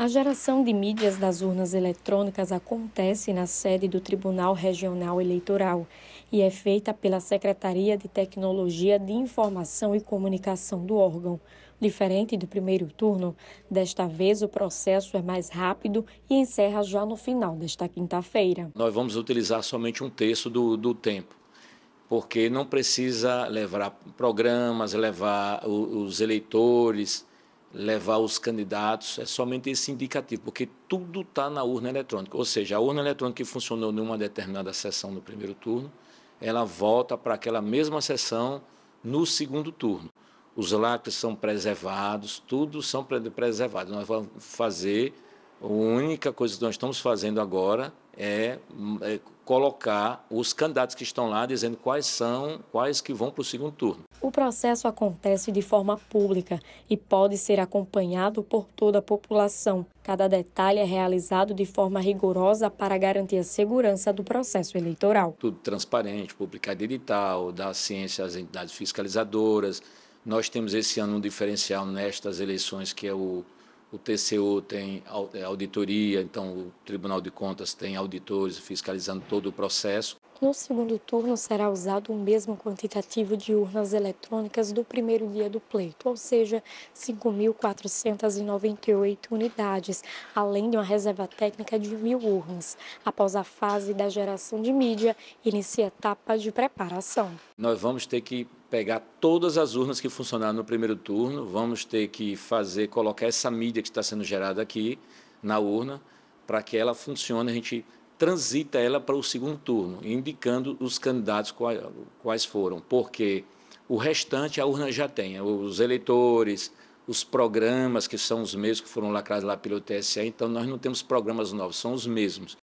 A geração de mídias das urnas eletrônicas acontece na sede do Tribunal Regional Eleitoral e é feita pela Secretaria de Tecnologia de Informação e Comunicação do órgão. Diferente do primeiro turno, desta vez o processo é mais rápido e encerra já no final desta quinta-feira. Nós vamos utilizar somente um terço do, do tempo porque não precisa levar programas, levar os eleitores, levar os candidatos, é somente esse indicativo, porque tudo está na urna eletrônica. Ou seja, a urna eletrônica que funcionou numa determinada sessão no primeiro turno, ela volta para aquela mesma sessão no segundo turno. Os lacres são preservados, tudo são preservados. Nós vamos fazer, a única coisa que nós estamos fazendo agora é, é colocar os candidatos que estão lá dizendo quais são, quais que vão para o segundo turno. O processo acontece de forma pública e pode ser acompanhado por toda a população. Cada detalhe é realizado de forma rigorosa para garantir a segurança do processo eleitoral. Tudo transparente, publicado edital, dá ciência às entidades fiscalizadoras. Nós temos esse ano um diferencial nestas eleições que é o, o TCU tem é, auditoria, então o Tribunal de Contas tem auditores fiscalizando todo o processo. No segundo turno, será usado o mesmo quantitativo de urnas eletrônicas do primeiro dia do pleito, ou seja, 5.498 unidades, além de uma reserva técnica de mil urnas. Após a fase da geração de mídia, inicia a etapa de preparação. Nós vamos ter que pegar todas as urnas que funcionaram no primeiro turno, vamos ter que fazer, colocar essa mídia que está sendo gerada aqui na urna, para que ela funcione, a gente transita ela para o segundo turno, indicando os candidatos quais, foram, porque o restante a urna já tem, os eleitores, os programas que são os mesmos que foram lacrados lá pelo TSE, então nós não temos programas novos, são os mesmos.